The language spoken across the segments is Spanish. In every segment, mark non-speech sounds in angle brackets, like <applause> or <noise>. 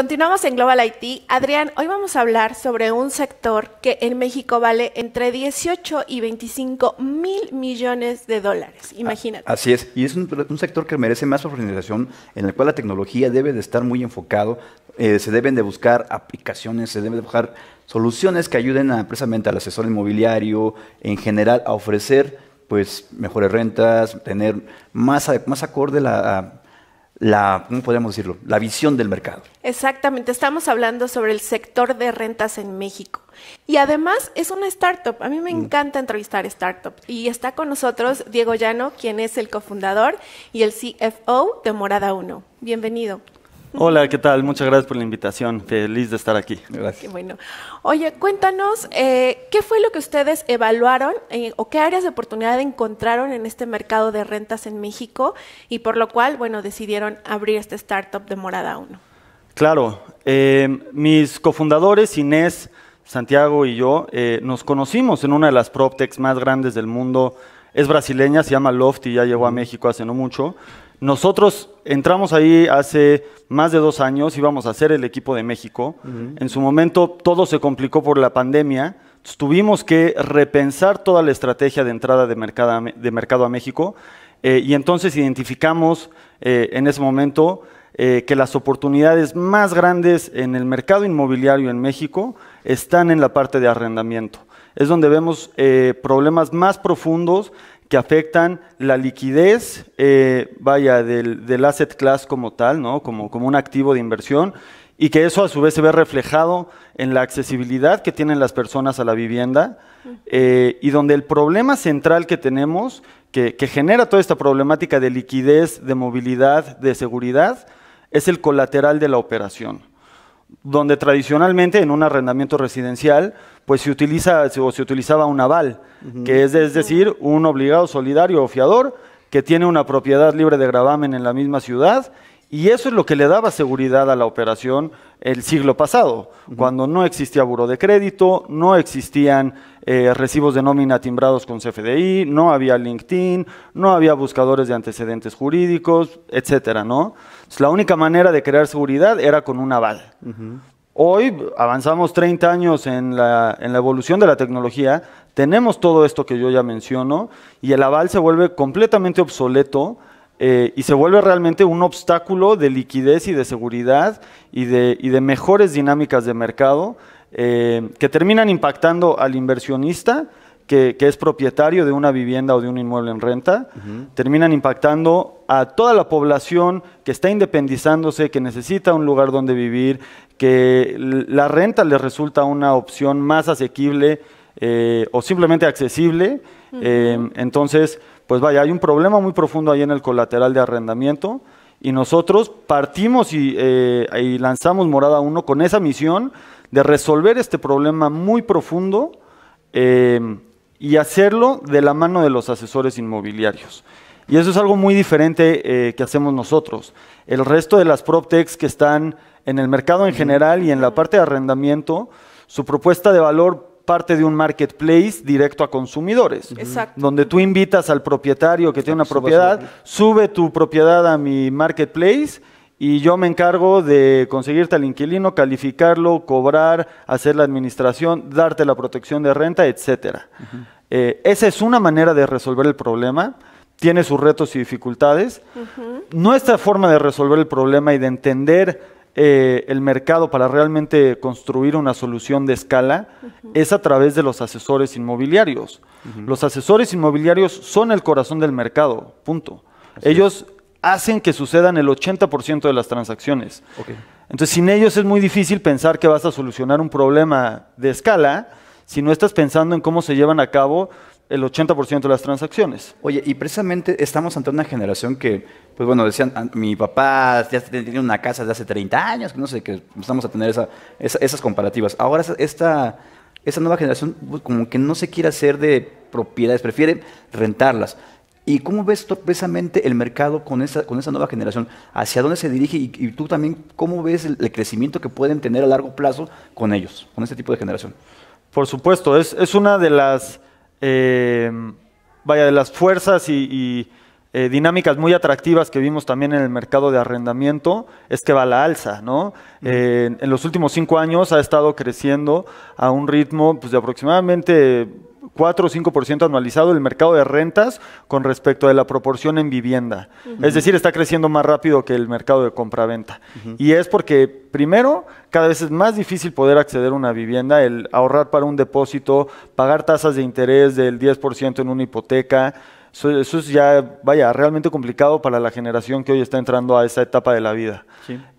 Continuamos en Global IT. Adrián, hoy vamos a hablar sobre un sector que en México vale entre 18 y 25 mil millones de dólares. Imagínate. Así es, y es un, sector que merece más organización, en el cual la tecnología debe de estar muy enfocado, eh, se deben de buscar aplicaciones, se deben de buscar soluciones que ayuden a, precisamente al asesor inmobiliario, en general, a ofrecer pues mejores rentas, tener más, más acorde la, a la, podríamos decirlo? La visión del mercado. Exactamente, estamos hablando sobre el sector de rentas en México. Y además es una startup, a mí me mm. encanta entrevistar startups. Y está con nosotros Diego Llano, quien es el cofundador y el CFO de Morada 1. Bienvenido. Hola, ¿qué tal? Muchas gracias por la invitación. Feliz de estar aquí. Gracias. Qué bueno. Oye, cuéntanos, eh, ¿qué fue lo que ustedes evaluaron eh, o qué áreas de oportunidad encontraron en este mercado de rentas en México y por lo cual, bueno, decidieron abrir este startup de Morada 1? Claro, eh, mis cofundadores, Inés, Santiago y yo, nos conocimos en una de las PropTechs más grandes del mundo. Es brasileña, se llama Loft y ya llegó a México hace no mucho. Nosotros entramos ahí hace más de dos años, íbamos a ser el equipo de México. En su momento todo se complicó por la pandemia. tuvimos que repensar toda la estrategia de entrada de mercado a, mercado a México eh, y entonces identificamos eh, en ese momento eh, que las oportunidades más grandes en el mercado inmobiliario en México están en la parte de arrendamiento. Es donde vemos problemas más profundos que afectan la liquidez, eh, vaya, del, asset class como tal, ¿no? Como, un activo de inversión, y que eso a su vez se ve reflejado en la accesibilidad que tienen las personas a la vivienda, eh, y donde el problema central que tenemos, que genera toda esta problemática de liquidez, de movilidad, de seguridad, es el colateral de la operación donde tradicionalmente en un arrendamiento residencial pues se utiliza utilizaba un aval, que es, es decir, un obligado solidario o fiador que tiene una propiedad libre de gravamen en la misma ciudad y eso es lo que le daba seguridad a la operación el siglo pasado, cuando no existía buro de crédito, no existían eh, recibos de nómina timbrados con CFDI, no había LinkedIn, no había buscadores de antecedentes jurídicos, etcétera, ¿no? la única manera de crear seguridad era con un aval. Hoy avanzamos 30 años en la, en la evolución de la tecnología, tenemos todo esto que yo ya menciono y el aval se vuelve completamente obsoleto eh, y se vuelve realmente un obstáculo de liquidez y de seguridad y de, y de mejores dinámicas de mercado eh, que terminan impactando al inversionista que, es propietario de una vivienda o de un inmueble en renta, terminan impactando a toda la población que está independizándose, que necesita un lugar donde vivir, que la renta le resulta una opción más asequible eh, o simplemente accesible. entonces, pues vaya, hay un problema muy profundo ahí en el colateral de arrendamiento y nosotros partimos y, eh, lanzamos Morada 1 con esa misión de resolver este problema muy profundo eh, y hacerlo de la mano de los asesores inmobiliarios. Y eso es algo muy diferente eh, que hacemos nosotros. El resto de las PropTechs que están en el mercado en general y en la parte de arrendamiento, su propuesta de valor parte de un marketplace directo a consumidores. Exacto. Donde tú invitas al propietario que tiene una propiedad, sube tu propiedad a mi marketplace y yo me encargo de conseguirte al inquilino, calificarlo, cobrar, hacer la administración, darte la protección de renta, etcétera. Eh, esa es una manera de resolver el problema. Tiene sus retos y dificultades. Nuestra forma de resolver el problema y de entender eh, el mercado para realmente construir una solución de escala es a través de los asesores inmobiliarios. Los asesores inmobiliarios son el corazón del mercado, punto. ellos hacen que sucedan el 80% de las transacciones. Entonces, sin ellos es muy difícil pensar que vas a solucionar un problema de escala si no estás pensando en cómo se llevan a cabo el 80% de las transacciones. Oye, y precisamente estamos ante una generación que, pues bueno, decían, ah, mi papá ya tenía una casa de hace 30 años, que no sé, que estamos a tener esa, esas comparativas. Ahora esta, esta nueva generación pues, como que no se quiere hacer de propiedades, prefiere rentarlas. ¿Y cómo ves precisamente el mercado con esa, con esa nueva generación? ¿Hacia dónde se dirige? Y, tú también, ¿cómo ves el, crecimiento que pueden tener a largo plazo con ellos, con este tipo de generación? Por supuesto, es, es una de las Em, vaya, de las fuerzas y, eh, dinámicas muy atractivas que vimos también en el mercado de arrendamiento es que va a la alza, ¿no? en los últimos cinco años ha estado creciendo a un ritmo pues, de aproximadamente 4 o 5% anualizado el mercado de rentas con respecto a la proporción en vivienda. Es decir, está creciendo más rápido que el mercado de compraventa. Y es porque, primero, cada vez es más difícil poder acceder a una vivienda, el ahorrar para un depósito, pagar tasas de interés del 10% en una hipoteca. Eso, es ya, vaya, realmente complicado para la generación que hoy está entrando a esa etapa de la vida.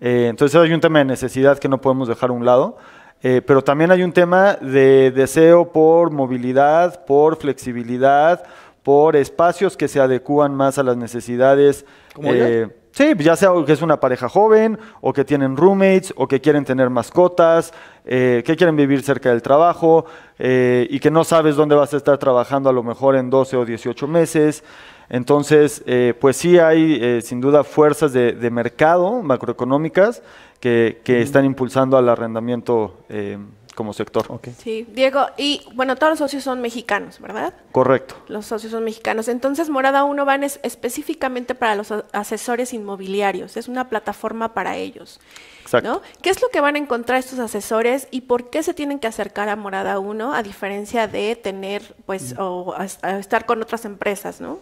Eh, entonces hay un tema de necesidad que no podemos dejar a un lado. Eh, pero también hay un tema de deseo por movilidad, por flexibilidad, por espacios que se adecúan más a las necesidades. Eh, sí, pues ya sea que es una pareja joven, o que tienen roommates, o que quieren tener mascotas, eh, que quieren vivir cerca del trabajo, y que no sabes dónde vas a estar trabajando a lo mejor en 12 o 18 meses. Entonces, pues sí hay sin duda fuerzas de mercado macroeconómicas que, están impulsando al arrendamiento eh, como sector. Sí, Diego, y bueno, todos los socios son mexicanos, ¿verdad? Correcto. Los socios son mexicanos. Entonces, Morada 1 van específicamente para los asesores inmobiliarios, es una plataforma para ellos. Exacto. ¿Qué es lo que van a encontrar estos asesores y por qué se tienen que acercar a Morada 1 a diferencia de tener, pues, o estar con otras empresas, ¿no?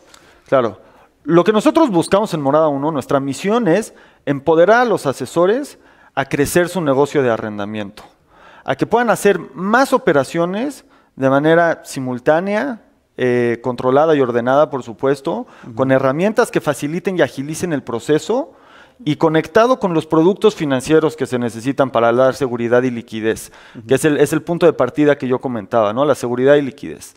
Claro. Lo que nosotros buscamos en Morada 1, nuestra misión es empoderar a los asesores, a crecer su negocio de arrendamiento, a que puedan hacer más operaciones de manera simultánea, eh, controlada y ordenada, por supuesto, con herramientas que faciliten y agilicen el proceso y conectado con los productos financieros que se necesitan para dar seguridad y liquidez, que es el, es el, punto de partida que yo comentaba, ¿no? la seguridad y liquidez.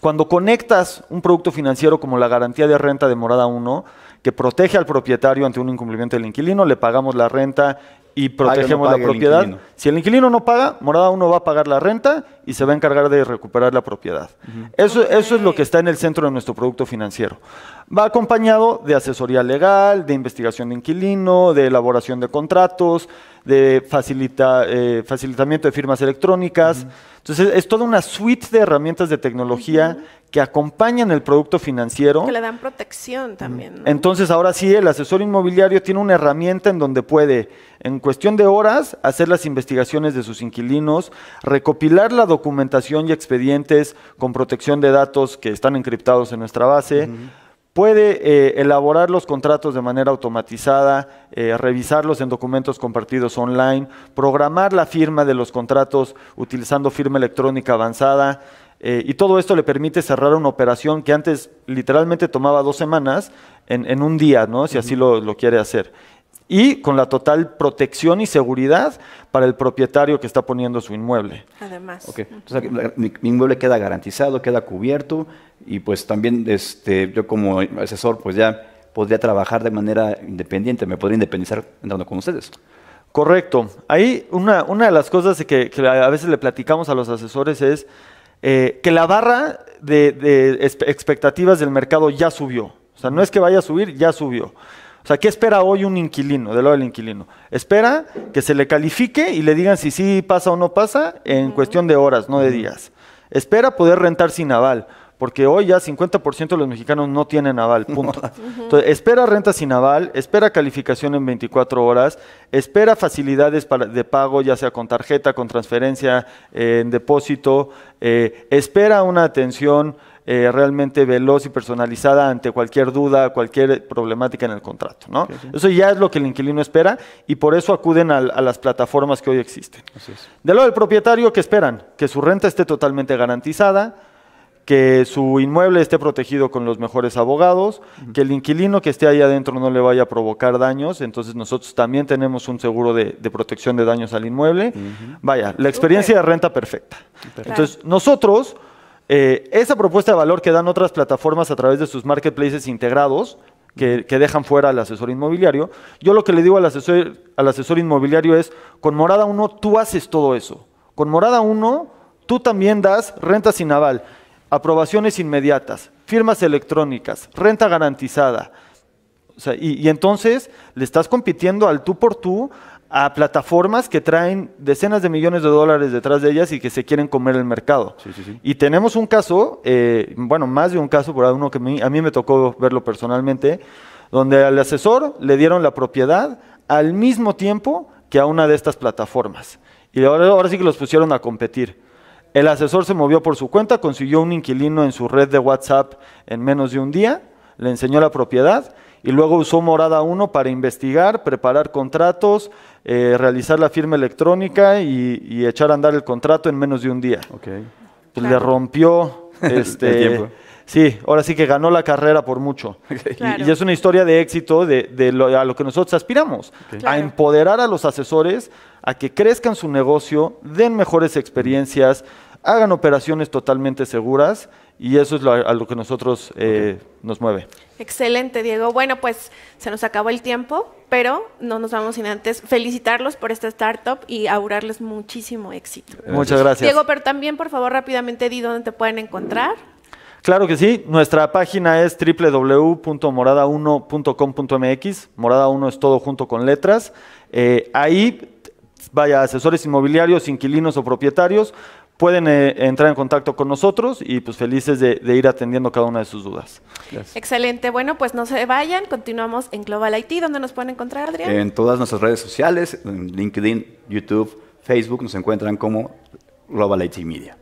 Cuando conectas un producto financiero como la garantía de renta de Morada 1, que protege al propietario ante un incumplimiento del inquilino, le pagamos la renta y ah, protegemos la propiedad. si el inquilino no paga, Morada uno va a pagar la renta y se va a encargar de recuperar la propiedad. eso, eso es lo que está en el centro de nuestro producto financiero. Va acompañado de asesoría legal, de investigación de inquilino, de elaboración de contratos, de facilita, eh, facilitamiento de firmas electrónicas. Entonces, es toda una suite de herramientas de tecnología que acompañan el producto financiero. Que le dan protección también. Entonces, ahora sí, el asesor inmobiliario tiene una herramienta en donde puede, en cuestión de horas, hacer las investigaciones de sus inquilinos, recopilar la documentación y expedientes con protección de datos que están encriptados en nuestra base puede eh, elaborar los contratos de manera automatizada, eh, revisarlos en documentos compartidos online, programar la firma de los contratos utilizando firma electrónica avanzada. Eh, y todo esto le permite cerrar una operación que antes literalmente tomaba dos semanas en, un día, ¿no? si así lo quiere hacer y con la total protección y seguridad para el propietario que está poniendo su inmueble. Además. mi, inmueble queda garantizado, queda cubierto y pues también este, yo como asesor pues ya podría trabajar de manera independiente, me podría independizar entrando con ustedes. Correcto. Ahí una, una de las cosas que, que a veces le platicamos a los asesores es eh, que la barra de, de expectativas del mercado ya subió. O sea, no es que vaya a subir, ya subió. O sea, ¿qué espera hoy un inquilino, del lado del inquilino? Espera que se le califique y le digan si sí pasa o no pasa en cuestión de horas, no de días. Espera poder rentar sin aval porque hoy ya 50% de los mexicanos no tienen aval, punto. <laughs> Entonces, espera renta sin aval, espera calificación en 24 horas, espera facilidades de pago, ya sea con tarjeta, con transferencia, eh, en depósito, eh, espera una atención eh, realmente veloz y personalizada ante cualquier duda, cualquier problemática en el contrato, ¿no? Eso ya es lo que el inquilino espera y por eso acuden a, las plataformas que hoy existen. De lo del propietario, ¿qué esperan? Que su renta esté totalmente garantizada, que su inmueble esté protegido con los mejores abogados, que el inquilino que esté ahí adentro no le vaya a provocar daños, entonces nosotros también tenemos un seguro de, protección de daños al inmueble. Vaya, la experiencia de renta perfecta. Entonces, nosotros... Eh, esa propuesta de valor que dan otras plataformas a través de sus marketplaces integrados, que, dejan fuera al asesor inmobiliario, yo lo que le digo al asesor, al asesor inmobiliario es, con Morada 1 tú haces todo eso. Con Morada 1 tú también das renta sin aval aprobaciones inmediatas, firmas electrónicas, renta garantizada. y, entonces le estás compitiendo al tú por tú a plataformas que traen decenas de millones de dólares detrás de ellas y que se quieren comer el mercado. Y tenemos un caso, eh, bueno, más de un caso, por uno que a mí, me tocó verlo personalmente, donde al asesor le dieron la propiedad al mismo tiempo que a una de estas plataformas. Y ahora sí que los pusieron a competir. El asesor se movió por su cuenta, consiguió un inquilino en su red de WhatsApp en menos de un día, le enseñó la propiedad y luego usó Morada 1 para investigar, preparar contratos, eh, realizar la firma electrónica y, echar a andar el contrato en menos de un día. Okay. Pues le rompió <laughs> este, tiempo. Sí, ahora sí que ganó la carrera por mucho. <laughs> Y, es una historia de éxito de, lo, a lo que nosotros aspiramos, a empoderar a los asesores a que crezcan su negocio, den mejores experiencias, hagan operaciones totalmente seguras y eso es lo, a lo que nosotros eh, nos mueve. Excelente, Diego. Bueno, pues se nos acabó el tiempo, pero no nos vamos sin antes felicitarlos por esta startup y augurarles muchísimo éxito. Muchas gracias. Diego, pero también, por favor, rápidamente di dónde te pueden encontrar. Claro que sí, nuestra página es www.morada1.com.mx, Morada 1 es todo junto con letras. Eh, ahí, vaya, asesores inmobiliarios, inquilinos o propietarios pueden eh, entrar en contacto con nosotros y pues felices de, ir atendiendo cada una de sus dudas. Excelente, bueno pues no se vayan, continuamos en Global IT, ¿dónde nos pueden encontrar Adrián? En todas nuestras redes sociales, en LinkedIn, YouTube, Facebook, nos encuentran como Global IT Media.